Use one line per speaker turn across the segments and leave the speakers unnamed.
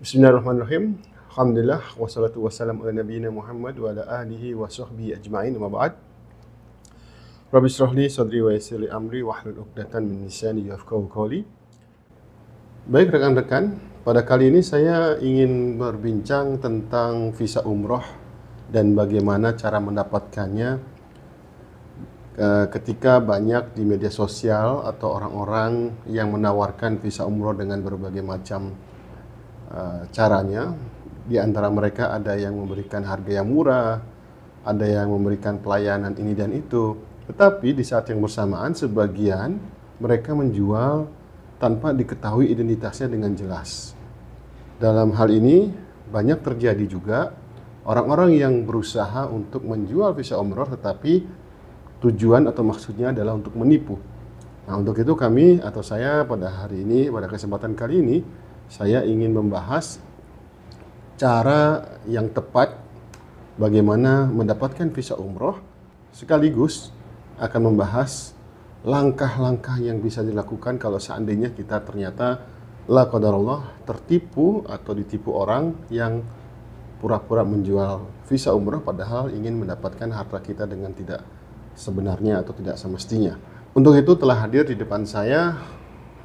Bismillahirrahmanirrahim. Alhamdulillah wassalatu wassalamu ala nabiyyina Muhammad wa ala alihi wa sahbihi ajma'in wa ba'd. Rabbi syrahli sadri wa yassirli amri wa hlul 'uqdatan min lisani yafqahu qawli. Baik rekan-rekan, pada kali ini saya ingin berbincang tentang visa umroh dan bagaimana cara mendapatkannya ketika banyak di media sosial atau orang-orang yang menawarkan visa umroh dengan berbagai macam Eh, caranya. Di antara mereka ada yang memberikan harga yang murah, ada yang memberikan pelayanan ini dan itu. Tetapi di saat yang bersamaan sebagian mereka menjual tanpa diketahui identitasnya dengan jelas. Dalam hal ini banyak terjadi juga orang-orang yang berusaha untuk menjual visa umroh tetapi tujuan atau maksudnya adalah untuk menipu. Nah, untuk itu kami atau saya pada hari ini pada kesempatan kali ini saya ingin membahas cara yang tepat bagaimana mendapatkan visa umroh sekaligus akan membahas langkah-langkah yang bisa dilakukan kalau seandainya kita ternyata la qadarullah tertipu atau ditipu orang yang pura-pura menjual visa umroh padahal ingin mendapatkan harta kita dengan tidak sebenarnya atau tidak semestinya. Untuk itu telah hadir di depan saya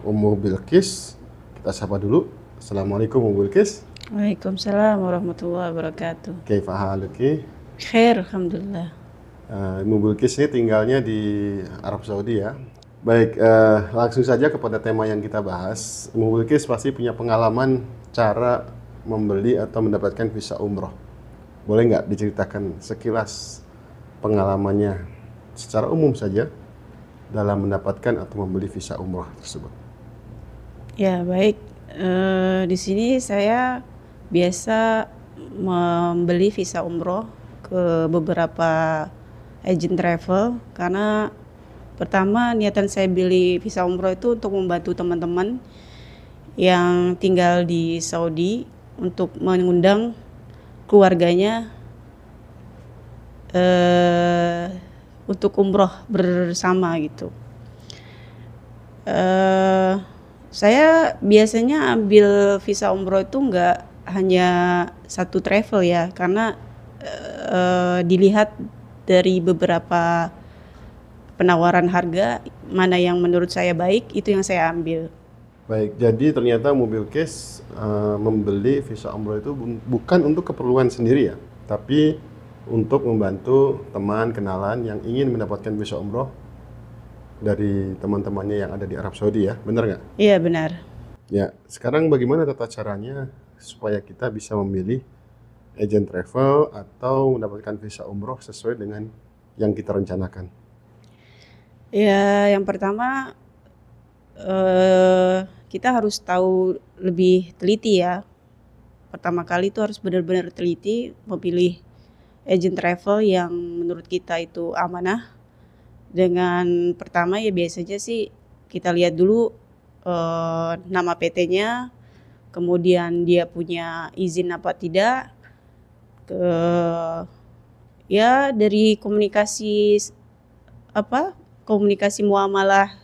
Ummu Bilqis. Kita sapa dulu. Assalamualaikum Bu Bilkis.
Waalaikumsalam warahmatullahi wabarakatuh.
Kaifa haluki?
Khair, alhamdulillah.
Uh, eh, Ibu ini tinggalnya di Arab Saudi ya. Baik, uh, langsung saja kepada tema yang kita bahas. Ibu Bilkis pasti punya pengalaman cara membeli atau mendapatkan visa umroh. Boleh nggak diceritakan sekilas pengalamannya secara umum saja dalam mendapatkan atau membeli visa umroh tersebut?
Ya, baik. e, di sini saya biasa membeli visa umroh ke beberapa agent travel karena pertama niatan saya beli visa umroh itu untuk membantu teman-teman yang tinggal di Saudi untuk mengundang keluarganya e, untuk umroh bersama gitu. Eh, saya biasanya ambil visa umroh itu nggak hanya satu travel ya, karena uh, dilihat dari beberapa penawaran harga mana yang menurut saya baik itu yang saya ambil.
Baik, jadi ternyata mobil case uh, membeli visa umroh itu bukan untuk keperluan sendiri ya, tapi untuk membantu teman kenalan yang ingin mendapatkan visa umroh dari teman-temannya yang ada di Arab Saudi ya, benar nggak? Iya benar. Ya, sekarang bagaimana tata caranya supaya kita bisa memilih agen travel atau mendapatkan visa umroh sesuai dengan yang kita rencanakan?
Ya, yang pertama eh, kita harus tahu lebih teliti ya. Pertama kali itu harus benar-benar teliti memilih agent travel yang menurut kita itu amanah dengan pertama ya biasanya sih kita lihat dulu eh, nama PT-nya, kemudian dia punya izin apa tidak, ke ya dari komunikasi apa komunikasi muamalah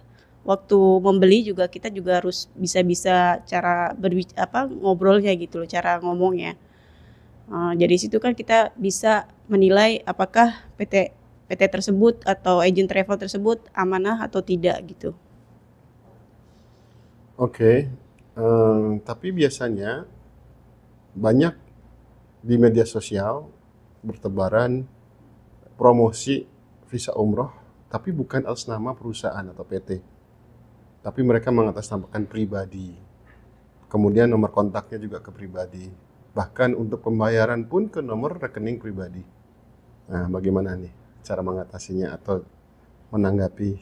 waktu membeli juga kita juga harus bisa-bisa cara berbicara apa ngobrolnya gitu loh cara ngomongnya. Uh, jadi situ kan kita bisa menilai apakah PT PT tersebut atau agent travel tersebut amanah atau tidak gitu.
Oke, okay. Eh, um, tapi biasanya banyak di media sosial bertebaran promosi visa umroh, tapi bukan atas nama perusahaan atau PT, tapi mereka mengatasnamakan pribadi. Kemudian nomor kontaknya juga ke pribadi, bahkan untuk pembayaran pun ke nomor rekening pribadi. Nah, bagaimana nih? cara mengatasinya atau menanggapi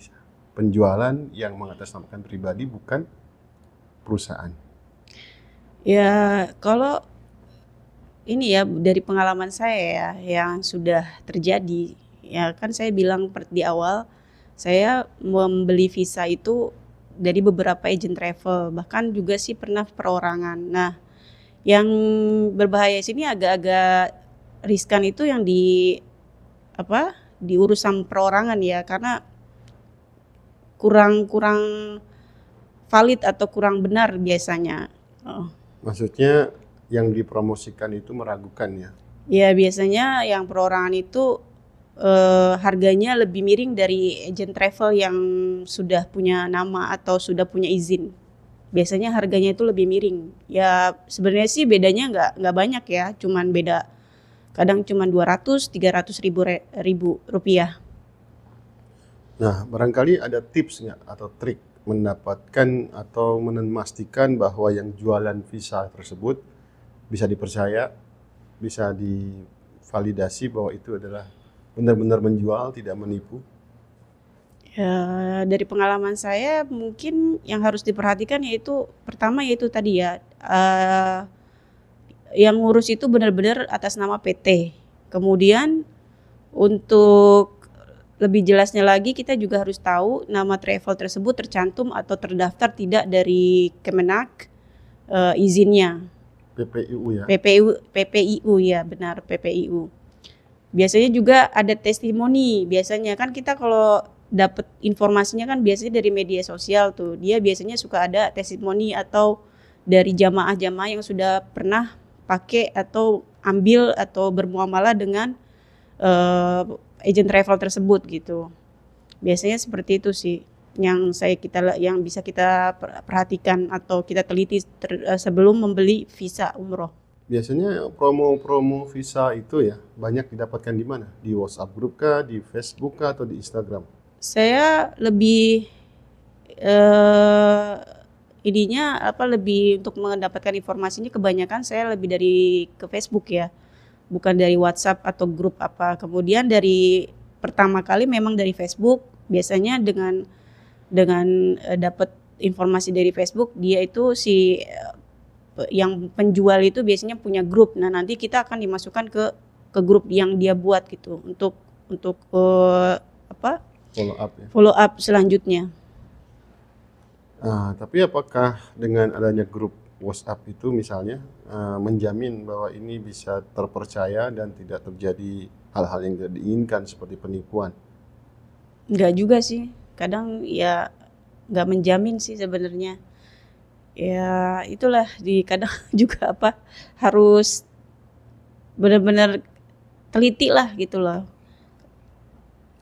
penjualan yang mengatasnamakan pribadi bukan perusahaan?
Ya, kalau ini ya dari pengalaman saya ya yang sudah terjadi. Ya kan saya bilang di awal saya membeli visa itu dari beberapa agent travel, bahkan juga sih pernah perorangan. Nah, yang berbahaya sini agak-agak riskan itu yang di apa di urusan perorangan ya karena kurang kurang valid atau kurang benar biasanya. Oh.
Maksudnya yang dipromosikan itu meragukan ya?
Ya biasanya yang perorangan itu eh, harganya lebih miring dari agent travel yang sudah punya nama atau sudah punya izin. Biasanya harganya itu lebih miring. Ya sebenarnya sih bedanya nggak nggak banyak ya, cuman beda kadang cuma 200 300 ribu, re, ribu rupiah
nah barangkali ada tips atau trik mendapatkan atau memastikan bahwa yang jualan visa tersebut bisa dipercaya bisa divalidasi bahwa itu adalah benar-benar menjual tidak menipu
ya, dari pengalaman saya mungkin yang harus diperhatikan yaitu pertama yaitu tadi ya uh, yang ngurus itu benar-benar atas nama PT. Kemudian untuk lebih jelasnya lagi kita juga harus tahu nama travel tersebut tercantum atau terdaftar tidak dari Kemenak uh, izinnya.
PPIU ya. PPIU
PPIU ya benar PPIU. Biasanya juga ada testimoni. Biasanya kan kita kalau dapat informasinya kan biasanya dari media sosial tuh. Dia biasanya suka ada testimoni atau dari jamaah-jamaah yang sudah pernah pakai atau ambil atau bermuamalah dengan uh, agent travel tersebut gitu. Biasanya seperti itu sih yang saya kita yang bisa kita perhatikan atau kita teliti ter, eh, sebelum membeli visa umroh.
Biasanya promo-promo visa itu ya banyak didapatkan di mana? Di WhatsApp grup kah, di Facebook kah atau di Instagram?
Saya lebih uh, idinya apa lebih untuk mendapatkan informasinya kebanyakan saya lebih dari ke Facebook ya bukan dari WhatsApp atau grup apa kemudian dari pertama kali memang dari Facebook biasanya dengan dengan uh, eh, dapat informasi dari Facebook dia itu si uh, yang penjual itu biasanya punya grup nah nanti kita akan dimasukkan ke ke grup yang dia buat gitu untuk untuk uh, apa follow up ya. follow up selanjutnya
Nah, tapi apakah dengan adanya grup WhatsApp itu misalnya uh, menjamin bahwa ini bisa terpercaya dan tidak terjadi hal-hal yang tidak diinginkan seperti penipuan?
Enggak juga sih. Kadang ya enggak menjamin sih sebenarnya. Ya itulah di kadang juga apa harus benar-benar teliti lah gitu loh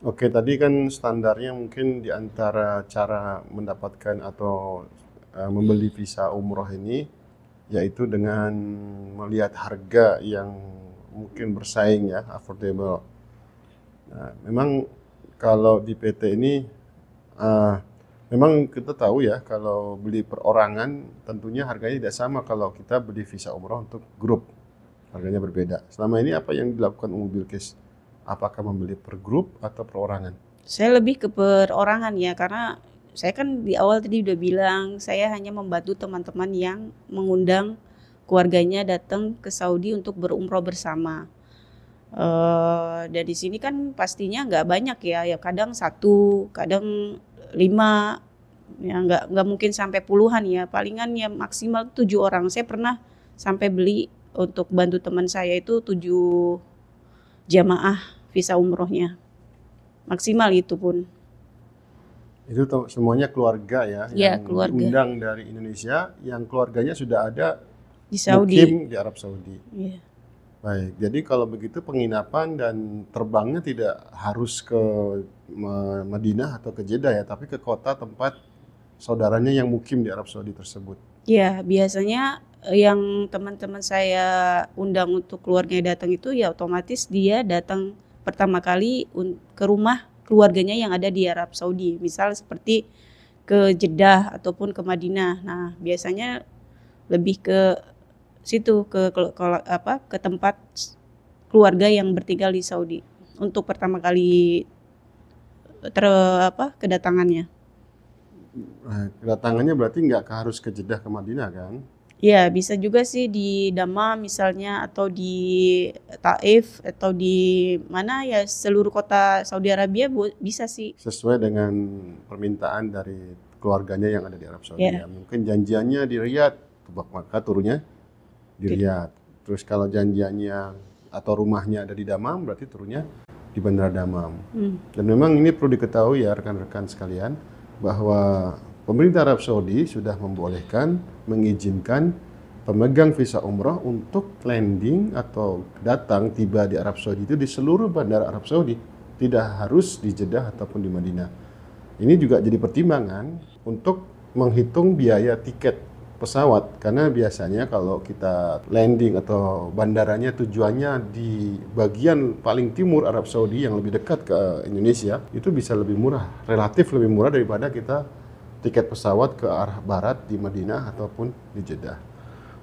Oke, tadi kan standarnya mungkin di antara cara mendapatkan atau uh, membeli visa umroh ini yaitu dengan melihat harga yang mungkin bersaing ya, affordable. Nah, memang kalau di PT ini uh, memang kita tahu ya kalau beli perorangan tentunya harganya tidak sama kalau kita beli visa umroh untuk grup harganya berbeda. Selama ini apa yang dilakukan Umum Case? Apakah membeli per grup atau perorangan?
Saya lebih ke perorangan ya karena saya kan di awal tadi udah bilang saya hanya membantu teman-teman yang mengundang keluarganya datang ke Saudi untuk berumroh bersama. Uh, di sini kan pastinya nggak banyak ya, ya kadang satu, kadang lima, ya nggak nggak mungkin sampai puluhan ya, palingan ya maksimal tujuh orang. Saya pernah sampai beli untuk bantu teman saya itu tujuh jamaah visa umrohnya. Maksimal itu pun.
Itu semuanya keluarga ya, ya yang keluarga. diundang dari Indonesia, yang keluarganya sudah ada
di Saudi, mukim
di Arab Saudi. Ya. Baik, jadi kalau begitu penginapan dan terbangnya tidak harus ke Madinah atau ke Jeddah ya, tapi ke kota tempat saudaranya yang mukim di Arab Saudi tersebut.
Ya, biasanya eh, yang teman-teman saya undang untuk keluarganya datang itu ya otomatis dia datang pertama kali ke rumah keluarganya yang ada di Arab Saudi, misal seperti ke Jeddah ataupun ke Madinah. Nah, biasanya lebih ke situ ke, ke, ke apa ke tempat keluarga yang bertinggal di Saudi untuk pertama kali ter apa kedatangannya.
Nah, kedatangannya berarti nggak harus ke Jeddah ke Madinah kan?
Ya, bisa juga sih di Dama misalnya atau di Taif atau di mana ya seluruh kota Saudi Arabia bisa sih.
Sesuai dengan permintaan dari keluarganya yang ada di Arab Saudi. Ya. ya. Mungkin janjiannya di Riyadh, maka turunnya di Riyadh. Terus kalau janjiannya atau rumahnya ada di Damam, berarti turunnya di Bandara Damam. Hmm. Dan memang ini perlu diketahui ya rekan-rekan sekalian bahwa pemerintah Arab Saudi sudah membolehkan, mengizinkan pemegang visa umroh untuk landing atau datang tiba di Arab Saudi itu di seluruh bandara Arab Saudi, tidak harus di Jeddah ataupun di Madinah. Ini juga jadi pertimbangan untuk menghitung biaya tiket pesawat karena biasanya kalau kita landing atau bandaranya tujuannya di bagian paling timur Arab Saudi yang lebih dekat ke Indonesia itu bisa lebih murah relatif lebih murah daripada kita tiket pesawat ke arah barat di Madinah ataupun di Jeddah.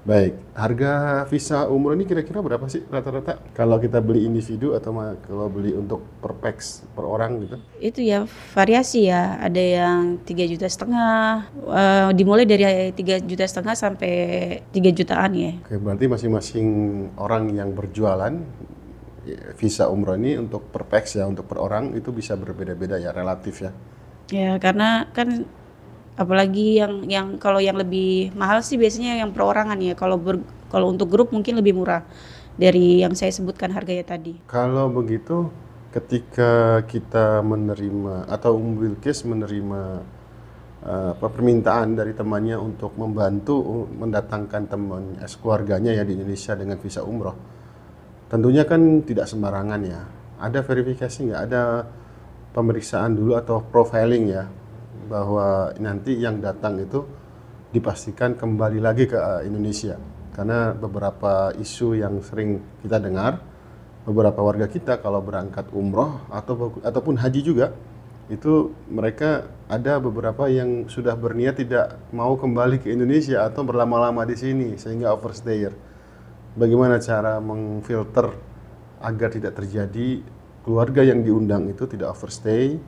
Baik, harga visa Umroh ini kira-kira berapa sih rata-rata? Kalau kita beli individu atau kalau beli untuk per pax, per orang gitu?
Itu ya variasi ya, ada yang 3 juta setengah, uh, dimulai dari 3 juta setengah sampai 3 jutaan ya.
Oke, berarti masing-masing orang yang berjualan ya, visa umroh ini untuk per pax ya, untuk per orang itu bisa berbeda-beda ya, relatif ya?
Ya, karena kan apalagi yang yang kalau yang lebih mahal sih biasanya yang perorangan ya kalau ber, kalau untuk grup mungkin lebih murah dari yang saya sebutkan harganya tadi
kalau begitu ketika kita menerima atau Om Wilkis menerima eh, apa permintaan dari temannya untuk membantu mendatangkan teman keluarganya ya di Indonesia dengan visa umroh tentunya kan tidak sembarangan ya ada verifikasi nggak ada pemeriksaan dulu atau profiling ya bahwa nanti yang datang itu dipastikan kembali lagi ke eh, Indonesia karena beberapa isu yang sering kita dengar beberapa warga kita kalau berangkat umroh atau ataupun haji juga itu mereka ada beberapa yang sudah berniat tidak mau kembali ke Indonesia atau berlama-lama di sini sehingga overstayer. Bagaimana cara mengfilter agar tidak terjadi keluarga yang diundang itu tidak overstay,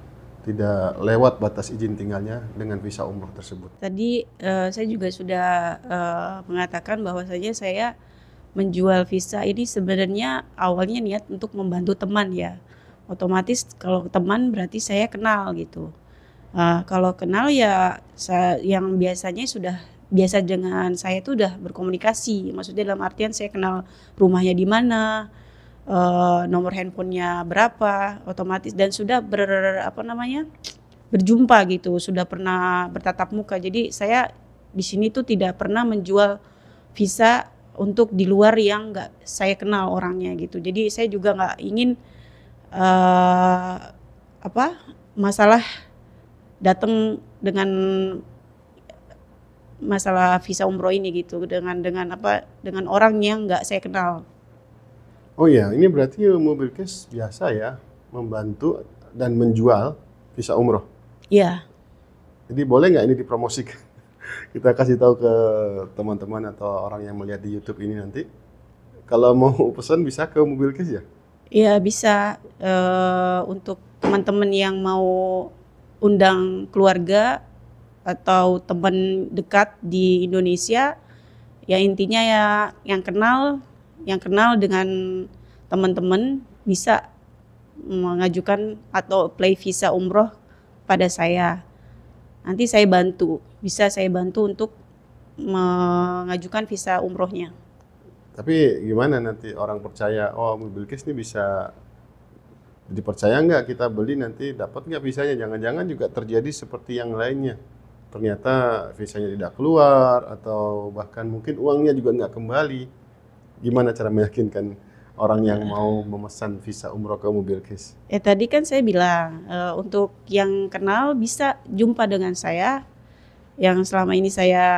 tidak lewat batas izin tinggalnya dengan visa umroh
tersebut. Tadi uh, saya juga sudah uh, mengatakan bahwasanya saya menjual visa ini sebenarnya awalnya niat untuk membantu teman ya. Otomatis kalau teman berarti saya kenal gitu. Uh, kalau kenal ya saya, yang biasanya sudah biasa dengan saya itu sudah berkomunikasi. Maksudnya dalam artian saya kenal rumahnya di mana, uh, nomor handphonenya berapa otomatis dan sudah ber apa namanya berjumpa gitu sudah pernah bertatap muka jadi saya di sini tuh tidak pernah menjual visa untuk di luar yang nggak saya kenal orangnya gitu jadi saya juga nggak ingin uh, apa masalah datang dengan masalah visa umroh ini gitu dengan dengan apa dengan orang yang nggak saya kenal
Oh iya, ini berarti mobil case biasa ya membantu dan menjual visa umroh. Iya. Jadi boleh nggak ini dipromosikan? Kita kasih tahu ke teman-teman atau orang yang melihat di YouTube ini nanti. Kalau mau pesan bisa ke mobil case ya?
Iya bisa uh, untuk teman-teman yang mau undang keluarga atau teman dekat di Indonesia ya intinya ya yang kenal yang kenal dengan teman-teman bisa mengajukan atau play visa umroh pada saya. Nanti saya bantu, bisa saya bantu untuk mengajukan visa umrohnya.
Tapi gimana nanti orang percaya, oh mobil case ini bisa dipercaya nggak kita beli nanti dapat nggak visanya? Jangan-jangan juga terjadi seperti yang lainnya. Ternyata visanya tidak keluar atau bahkan mungkin uangnya juga nggak kembali gimana cara meyakinkan orang yang mau memesan visa umroh ke mobil Case?
Eh ya, tadi kan saya bilang uh, untuk yang kenal bisa jumpa dengan saya. Yang selama ini saya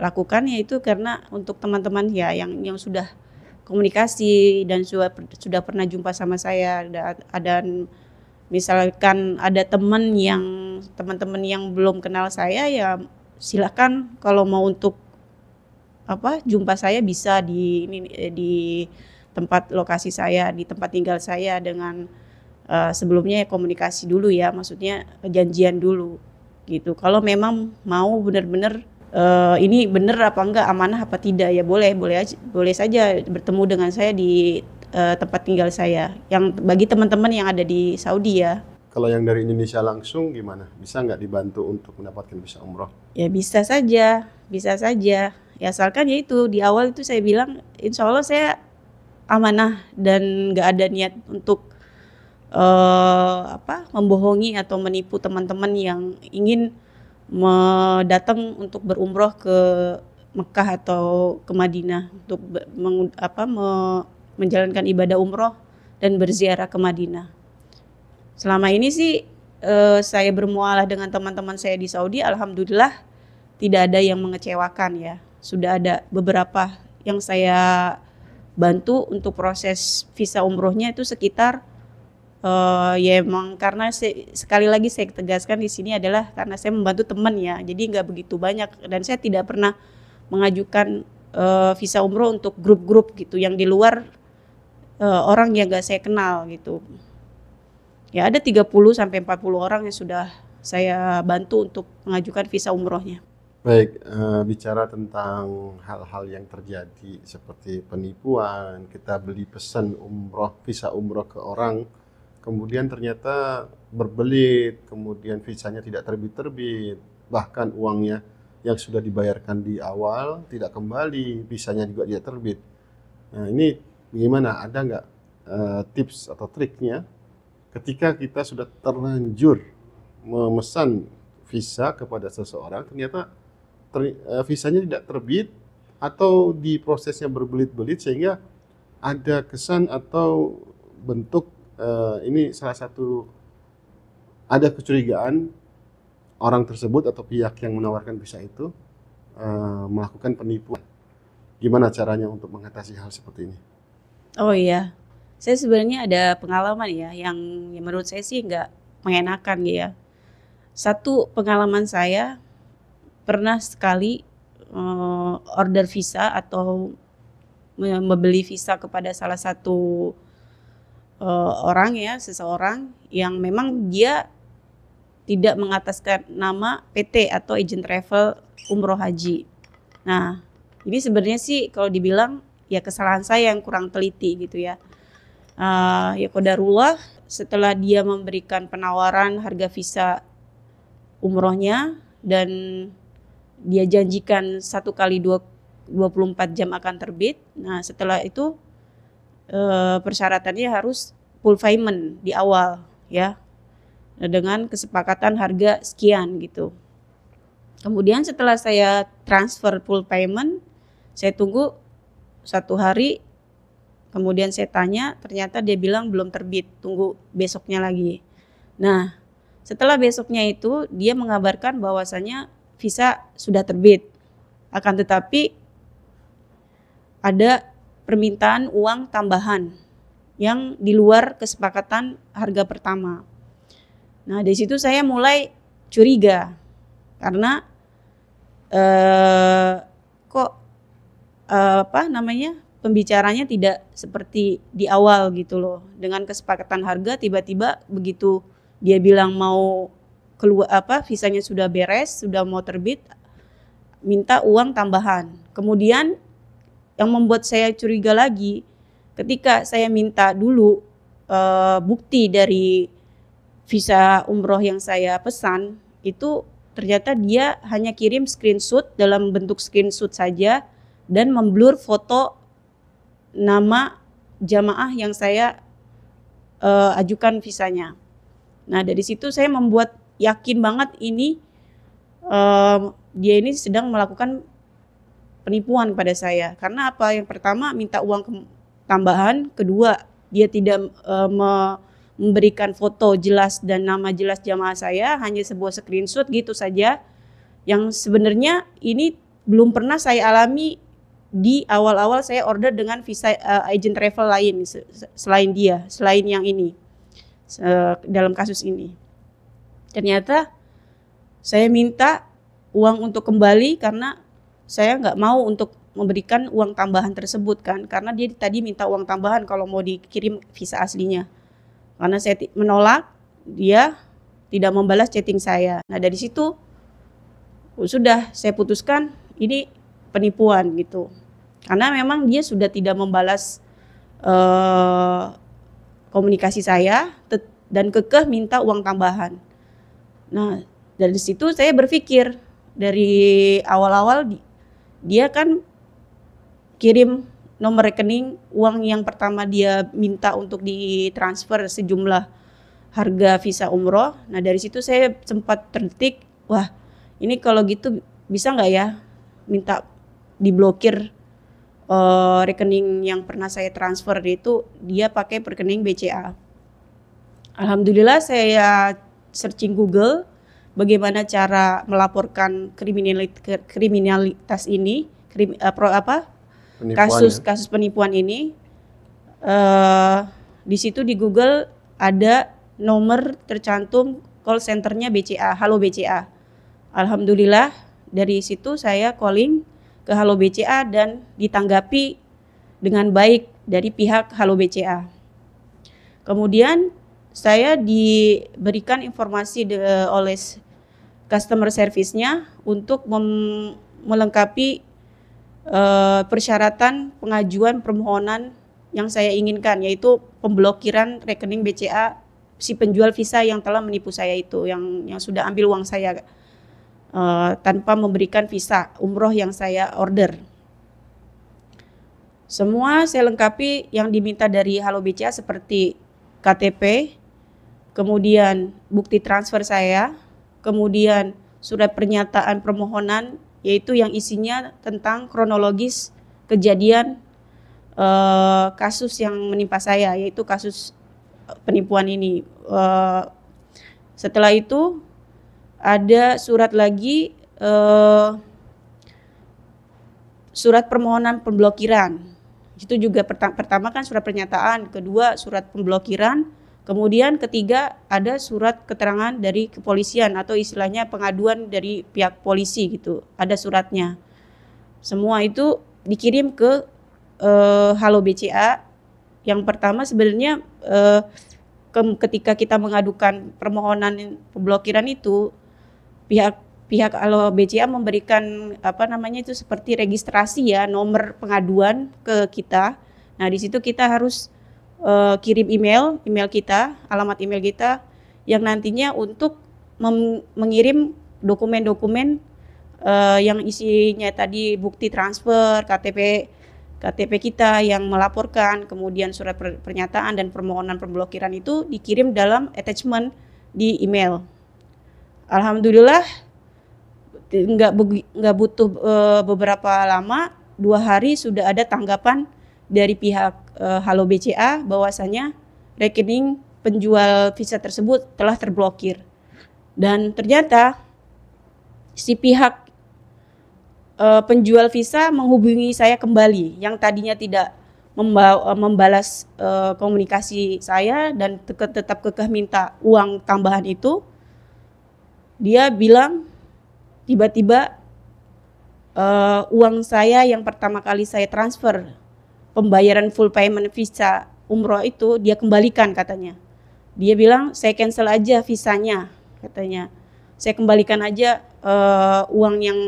lakukan yaitu karena untuk teman-teman ya yang yang sudah komunikasi dan sudah sudah pernah jumpa sama saya dan ada misalkan ada teman yang teman-teman yang belum kenal saya ya silakan kalau mau untuk apa jumpa saya bisa di ini eh, di tempat lokasi saya di tempat tinggal saya dengan uh, sebelumnya ya komunikasi dulu ya maksudnya janjian dulu gitu kalau memang mau benar-benar uh, ini benar apa enggak amanah apa tidak ya boleh boleh aja, boleh saja bertemu dengan saya di uh, tempat tinggal saya yang bagi teman-teman yang ada di Saudi ya
kalau yang dari Indonesia langsung gimana? Bisa nggak dibantu untuk mendapatkan bisa
umroh? Ya bisa saja, bisa saja ya asalkan ya itu di awal itu saya bilang insya Allah saya amanah dan nggak ada niat untuk uh, apa membohongi atau menipu teman-teman yang ingin datang untuk berumroh ke Mekah atau ke Madinah untuk meng, apa me, menjalankan ibadah umroh dan berziarah ke Madinah. Selama ini sih uh, saya bermualah dengan teman-teman saya di Saudi, alhamdulillah tidak ada yang mengecewakan ya sudah ada beberapa yang saya bantu untuk proses visa umrohnya itu sekitar uh, ya emang karena se sekali lagi saya tegaskan di sini adalah karena saya membantu teman ya jadi nggak begitu banyak dan saya tidak pernah mengajukan uh, visa umroh untuk grup-grup gitu yang di luar uh, orang yang nggak saya kenal gitu ya ada 30 sampai 40 orang yang sudah saya bantu untuk mengajukan visa umrohnya.
Baik, uh, bicara tentang hal-hal yang terjadi seperti penipuan, kita beli pesan umroh, visa umroh ke orang, kemudian ternyata berbelit, kemudian visanya tidak terbit-terbit, bahkan uangnya yang sudah dibayarkan di awal tidak kembali, visanya juga tidak terbit. Nah ini bagaimana? Ada nggak uh, tips atau triknya ketika kita sudah terlanjur memesan visa kepada seseorang, ternyata ter, uh, visanya tidak terbit atau di prosesnya berbelit-belit sehingga ada kesan atau bentuk uh, ini salah satu ada kecurigaan orang tersebut atau pihak yang menawarkan visa itu uh, melakukan penipuan. Gimana caranya untuk mengatasi hal seperti ini?
Oh iya, saya sebenarnya ada pengalaman ya yang, yang menurut saya sih nggak mengenakan ya. Satu pengalaman saya pernah sekali uh, order visa atau membeli visa kepada salah satu uh, orang ya seseorang yang memang dia tidak mengataskan nama PT atau agent travel umroh haji. Nah, ini sebenarnya sih kalau dibilang ya kesalahan saya yang kurang teliti gitu ya. Uh, ya kodarullah setelah dia memberikan penawaran harga visa umrohnya dan dia janjikan satu kali dua 24 jam akan terbit. Nah, setelah itu eh, persyaratannya harus full payment di awal ya. Dengan kesepakatan harga sekian gitu. Kemudian setelah saya transfer full payment, saya tunggu satu hari. Kemudian saya tanya, ternyata dia bilang belum terbit, tunggu besoknya lagi. Nah, setelah besoknya itu dia mengabarkan bahwasannya visa sudah terbit. Akan tetapi ada permintaan uang tambahan yang di luar kesepakatan harga pertama. Nah, dari situ saya mulai curiga karena eh, kok eh, apa namanya pembicaranya tidak seperti di awal gitu loh. Dengan kesepakatan harga tiba-tiba begitu dia bilang mau keluar apa visanya sudah beres, sudah mau terbit minta uang tambahan. Kemudian yang membuat saya curiga lagi ketika saya minta dulu uh, bukti dari visa umroh yang saya pesan itu ternyata dia hanya kirim screenshot dalam bentuk screenshot saja dan memblur foto nama jamaah yang saya uh, ajukan visanya. Nah, dari situ saya membuat yakin banget ini um, dia ini sedang melakukan penipuan pada saya. Karena apa? Yang pertama minta uang tambahan, kedua dia tidak um, memberikan foto jelas dan nama jelas jamaah saya, hanya sebuah screenshot gitu saja. Yang sebenarnya ini belum pernah saya alami di awal-awal saya order dengan visa uh, agent travel lain selain dia, selain yang ini dalam kasus ini ternyata saya minta uang untuk kembali karena saya nggak mau untuk memberikan uang tambahan tersebut kan karena dia tadi minta uang tambahan kalau mau dikirim visa aslinya karena saya menolak dia tidak membalas chatting saya nah dari situ sudah saya putuskan ini penipuan gitu karena memang dia sudah tidak membalas uh, komunikasi saya dan kekeh minta uang tambahan Nah, dari situ saya berpikir dari awal-awal dia kan kirim nomor rekening uang yang pertama dia minta untuk ditransfer sejumlah harga visa umroh. Nah, dari situ saya sempat tertik wah, ini kalau gitu bisa nggak ya minta diblokir uh, rekening yang pernah saya transfer itu dia pakai rekening BCA. Alhamdulillah saya searching Google bagaimana cara melaporkan kriminalitas, ini, krim, uh, pro, apa kasus kasus ya? kasus penipuan ini. Uh, di situ di Google ada nomor tercantum call centernya BCA, Halo BCA. Alhamdulillah dari situ saya calling ke Halo BCA dan ditanggapi dengan baik dari pihak Halo BCA. Kemudian saya diberikan informasi de, oleh customer service-nya untuk mem, melengkapi e, persyaratan pengajuan permohonan yang saya inginkan yaitu pemblokiran rekening BCA si penjual visa yang telah menipu saya itu yang yang sudah ambil uang saya e, tanpa memberikan visa umroh yang saya order. Semua saya lengkapi yang diminta dari Halo BCA seperti KTP, kemudian bukti transfer saya, kemudian surat pernyataan permohonan yaitu yang isinya tentang kronologis kejadian eh, kasus yang menimpa saya yaitu kasus eh, penipuan ini. Eh, setelah itu ada surat lagi eh, surat permohonan pemblokiran. Itu juga pertama kan surat pernyataan, kedua surat pemblokiran, Kemudian ketiga ada surat keterangan dari kepolisian atau istilahnya pengaduan dari pihak polisi gitu. Ada suratnya. Semua itu dikirim ke eh, Halo BCA. Yang pertama sebenarnya eh, ke, ketika kita mengadukan permohonan pemblokiran itu pihak pihak Halo BCA memberikan apa namanya itu seperti registrasi ya nomor pengaduan ke kita. Nah, di situ kita harus uh, kirim email, email kita, alamat email kita yang nantinya untuk mengirim dokumen-dokumen uh, yang isinya tadi bukti transfer, KTP KTP kita yang melaporkan, kemudian surat pernyataan dan permohonan pemblokiran itu dikirim dalam attachment di email. Alhamdulillah nggak nggak butuh uh, beberapa lama, dua hari sudah ada tanggapan dari pihak uh, Halo BCA bahwasanya rekening penjual visa tersebut telah terblokir. Dan ternyata si pihak uh, penjual visa menghubungi saya kembali yang tadinya tidak membawa, eh, membalas uh, komunikasi saya dan te tetap kekeh minta uang tambahan itu. Dia bilang tiba-tiba uh, uang saya yang pertama kali saya transfer pembayaran full payment visa umroh itu dia kembalikan katanya. Dia bilang saya cancel aja visanya katanya. Saya kembalikan aja uh, uang yang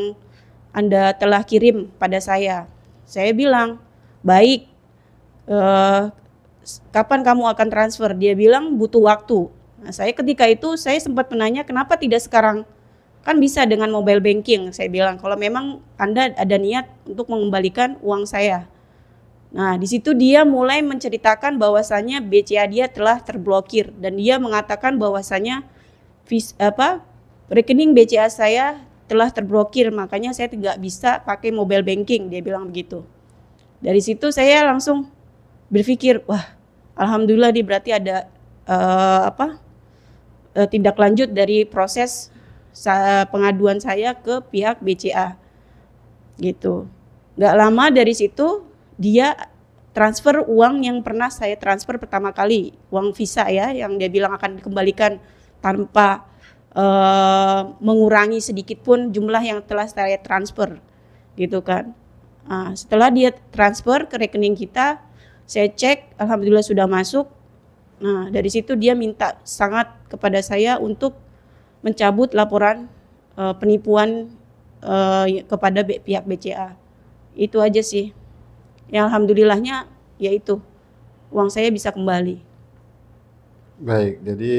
Anda telah kirim pada saya. Saya bilang baik. Uh, kapan kamu akan transfer? Dia bilang butuh waktu. Nah, saya ketika itu saya sempat menanya kenapa tidak sekarang? Kan bisa dengan mobile banking. Saya bilang kalau memang Anda ada niat untuk mengembalikan uang saya. Nah, di situ dia mulai menceritakan bahwasannya BCA dia telah terblokir dan dia mengatakan bahwasannya apa rekening BCA saya telah terblokir, makanya saya tidak bisa pakai mobile banking, dia bilang begitu. Dari situ saya langsung berpikir, wah, alhamdulillah di berarti ada uh, apa? Uh, tindak lanjut dari proses pengaduan saya ke pihak BCA. Gitu. Gak lama dari situ dia transfer uang yang pernah saya transfer pertama kali, uang visa ya yang dia bilang akan dikembalikan tanpa uh, mengurangi sedikit pun jumlah yang telah saya transfer. Gitu kan. Nah, setelah dia transfer ke rekening kita, saya cek alhamdulillah sudah masuk. Nah, dari situ dia minta sangat kepada saya untuk mencabut laporan uh, penipuan uh, kepada pihak BCA. Itu aja sih ya alhamdulillahnya yaitu uang saya bisa kembali.
Baik, jadi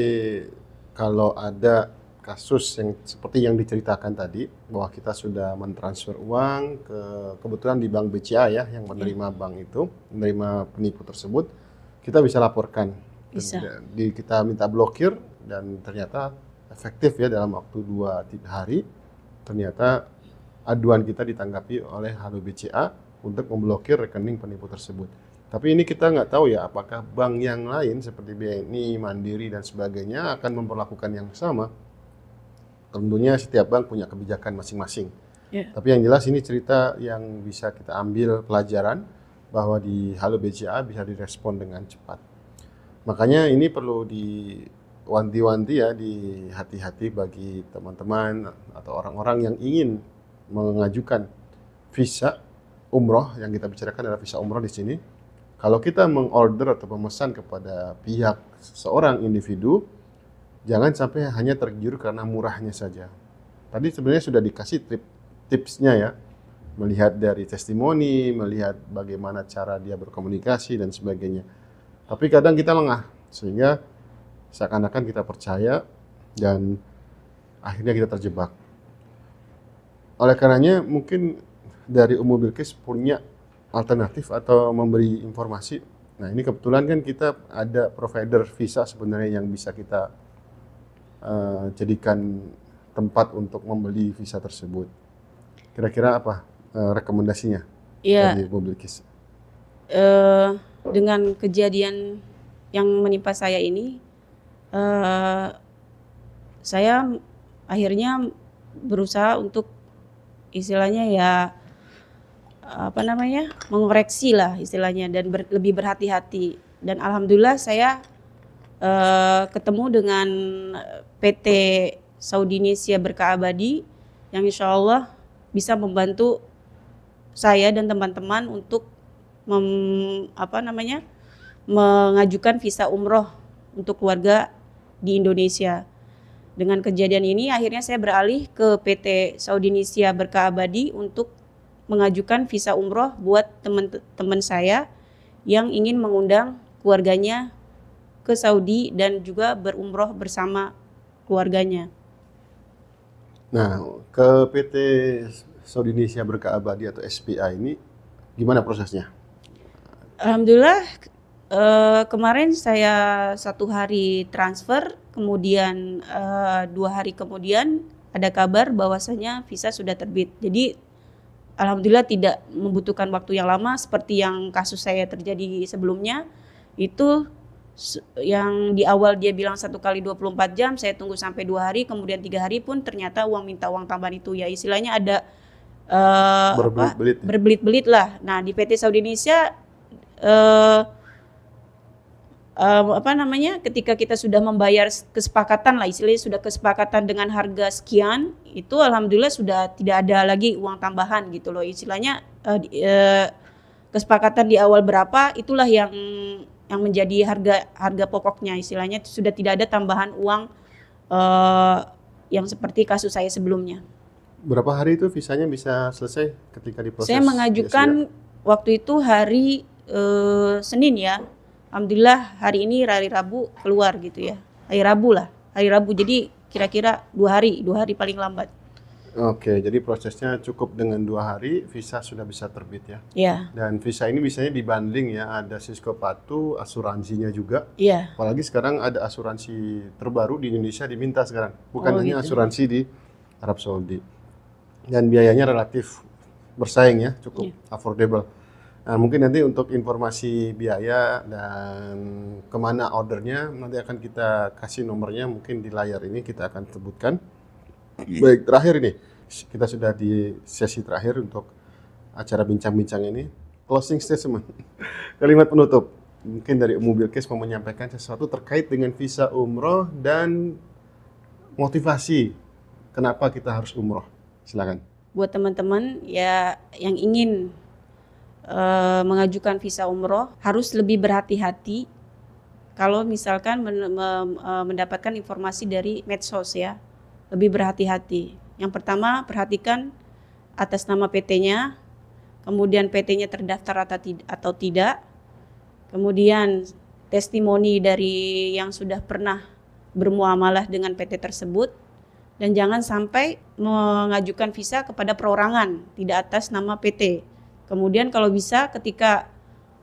kalau ada kasus yang seperti yang diceritakan tadi bahwa kita sudah mentransfer uang ke kebetulan di bank BCA ya yang ya. menerima bank itu menerima penipu tersebut kita bisa laporkan bisa. Di, kita minta blokir dan ternyata efektif ya dalam waktu dua hari ternyata aduan kita ditanggapi oleh Halo BCA untuk memblokir rekening penipu tersebut. Tapi ini kita nggak tahu ya apakah bank yang lain seperti BNI, Mandiri dan sebagainya akan memperlakukan yang sama. Tentunya setiap bank punya kebijakan masing-masing. Yeah. Tapi yang jelas ini cerita yang bisa kita ambil pelajaran bahwa di Halo BCA bisa direspon dengan cepat. Makanya ini perlu di wanti-wanti ya di hati-hati bagi teman-teman atau orang-orang yang ingin mengajukan visa umroh yang kita bicarakan adalah visa umroh di sini. Kalau kita mengorder atau memesan kepada pihak seorang individu, jangan sampai hanya tergiur karena murahnya saja. Tadi sebenarnya sudah dikasih trip, tipsnya ya, melihat dari testimoni, melihat bagaimana cara dia berkomunikasi dan sebagainya. Tapi kadang kita lengah, sehingga seakan-akan kita percaya dan akhirnya kita terjebak. Oleh karenanya mungkin dari Umu Bilkis punya alternatif atau memberi informasi. Nah ini kebetulan kan kita ada provider visa sebenarnya yang bisa kita uh, jadikan tempat untuk membeli visa tersebut. Kira-kira apa uh, rekomendasinya ya, dari Umu Bilkis? Uh,
eh, dengan kejadian yang menimpa saya ini, uh, saya akhirnya berusaha untuk istilahnya ya apa namanya mengoreksi lah istilahnya dan ber, lebih berhati-hati dan alhamdulillah saya uh, ketemu dengan eh, PT Saudi Berkah Abadi yang insya Allah bisa membantu saya dan teman-teman untuk mem, apa namanya mengajukan visa umroh untuk keluarga di Indonesia. Dengan kejadian ini akhirnya saya beralih ke PT Saudi Berkah Abadi untuk mengajukan visa umroh buat teman-teman saya yang ingin mengundang keluarganya ke Saudi dan juga berumroh bersama keluarganya.
Nah, ke PT Saudi Indonesia Berkah Abadi atau SPI ini gimana prosesnya?
Alhamdulillah eh, kemarin saya satu hari transfer, kemudian eh, dua hari kemudian ada kabar bahwasanya visa sudah terbit. Jadi alhamdulillah tidak membutuhkan waktu yang lama seperti yang kasus saya terjadi sebelumnya itu yang di awal dia bilang satu kali 24 jam saya tunggu sampai dua hari kemudian tiga hari pun ternyata uang minta uang tambahan itu ya istilahnya ada uh, berbelit-belit ya? berbelit lah nah di PT Saudi Indonesia uh, um, apa namanya ketika kita sudah membayar kesepakatan lah istilahnya sudah kesepakatan dengan harga sekian itu alhamdulillah sudah tidak ada lagi uang tambahan gitu loh istilahnya uh, uh, kesepakatan di awal berapa itulah yang yang menjadi harga harga pokoknya istilahnya sudah tidak ada tambahan uang uh, yang seperti kasus saya sebelumnya.
Berapa hari itu visanya bisa selesai ketika diproses? Saya mengajukan
biasanya? waktu itu hari uh, Senin ya alhamdulillah hari ini hari Rabu keluar gitu ya. Hari Rabu lah, hari Rabu. Jadi kira-kira dua hari, dua hari paling lambat.
Oke, jadi prosesnya cukup dengan dua hari, visa sudah bisa terbit ya. Iya. Dan visa ini biasanya dibanding ya, ada Cisco Patu, asuransinya juga. Iya. Apalagi sekarang ada asuransi terbaru di Indonesia diminta sekarang, bukan oh, hanya gitu. asuransi di Arab Saudi. Dan biayanya relatif bersaing ya, cukup ya. affordable. Nah, mungkin nanti untuk informasi biaya dan kemana ordernya nanti akan kita kasih nomornya mungkin di layar ini kita akan sebutkan. Iya. Baik terakhir ini kita sudah di sesi terakhir untuk acara bincang-bincang ini closing statement kalimat penutup mungkin dari Mobil Case mau menyampaikan sesuatu terkait dengan visa umroh dan motivasi kenapa kita harus umroh. Silakan.
Buat teman-teman ya yang ingin e, mengajukan visa umroh harus lebih berhati-hati kalau misalkan men me eh, mendapatkan informasi dari medsos ya lebih berhati-hati. Yang pertama perhatikan atas nama PT-nya, kemudian PT-nya terdaftar atau tidak, kemudian testimoni dari yang sudah pernah bermuamalah dengan PT tersebut, dan jangan sampai mengajukan visa kepada perorangan, tidak atas nama PT. Kemudian kalau bisa ketika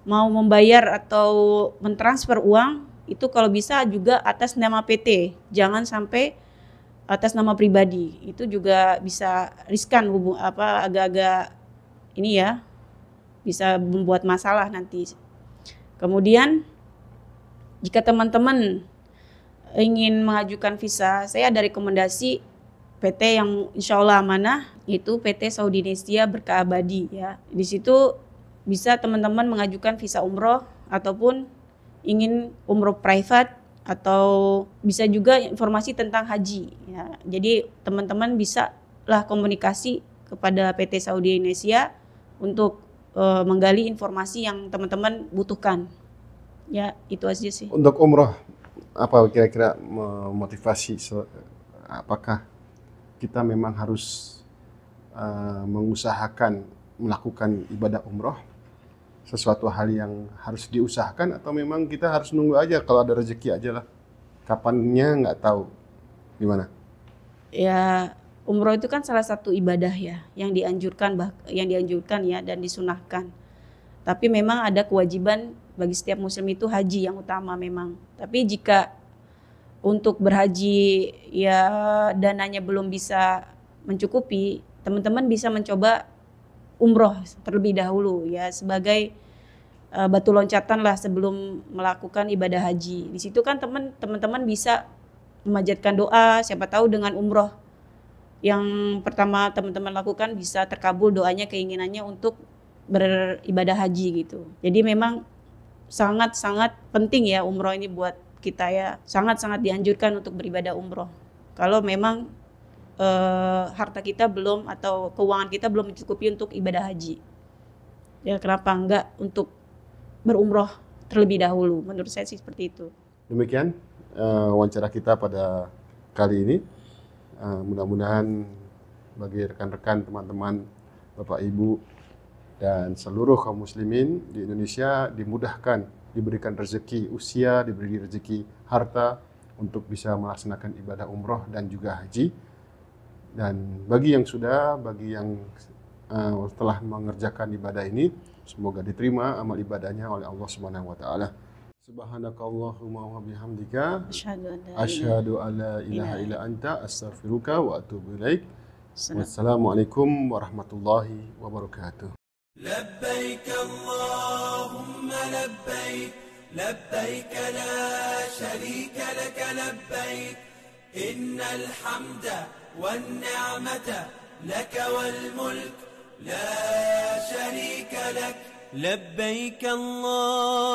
mau membayar atau mentransfer uang itu kalau bisa juga atas nama PT, jangan sampai atas nama pribadi. Itu juga bisa riskan hubung apa agak-agak ini ya bisa membuat masalah nanti. Kemudian jika teman-teman ingin mengajukan visa, saya ada rekomendasi PT yang insya Allah amanah yaitu PT Saudi indonesia berkeabadi ya. Di situ bisa teman-teman mengajukan visa umroh ataupun ingin umroh private atau bisa juga informasi tentang haji ya. Jadi teman-teman bisa lah komunikasi kepada PT Saudi Indonesia untuk e, menggali informasi yang teman-teman butuhkan. Ya, itu aja sih. Untuk
umroh apa kira-kira memotivasi apakah kita memang harus uh, mengusahakan melakukan ibadah umroh sesuatu hal yang harus diusahakan atau memang kita harus nunggu aja kalau ada rezeki aja lah kapannya nggak tahu gimana
ya umroh itu kan salah satu ibadah ya yang dianjurkan bah yang dianjurkan ya dan disunahkan tapi memang ada kewajiban bagi setiap muslim itu haji yang utama memang tapi jika untuk berhaji ya dananya belum bisa mencukupi teman-teman bisa mencoba umroh terlebih dahulu ya sebagai uh, batu loncatan lah sebelum melakukan ibadah haji. Di situ kan teman teman bisa memanjatkan doa, siapa tahu dengan umroh yang pertama teman-teman lakukan bisa terkabul doanya keinginannya untuk beribadah haji gitu. Jadi memang sangat-sangat penting ya umroh ini buat kita ya, sangat-sangat dianjurkan untuk beribadah umroh. Kalau memang uh, harta kita belum atau keuangan kita belum mencukupi untuk ibadah haji. Ya kenapa enggak untuk berumroh terlebih dahulu? Menurut saya sih seperti itu.
Demikian uh, wawancara kita pada kali ini. Uh, mudah-mudahan bagi rekan-rekan, teman-teman, Bapak Ibu dan seluruh kaum muslimin di Indonesia dimudahkan, diberikan rezeki usia, diberi rezeki harta untuk bisa melaksanakan ibadah umroh dan juga haji dan bagi yang sudah, bagi yang uh, telah mengerjakan ibadah ini, semoga diterima amal ibadahnya oleh Allah Subhanahu wa taala. Subhanakallahumma wa bihamdika
asyhadu
an la ilaha illa anta astaghfiruka wa atubu ilaik. Wassalamualaikum warahmatullahi wabarakatuh.
لبيك اللهم لبيك لبيك لا شريك لك لبيك
إن الحمد والنعمة لك
والملك لا شريك لك لبيك الله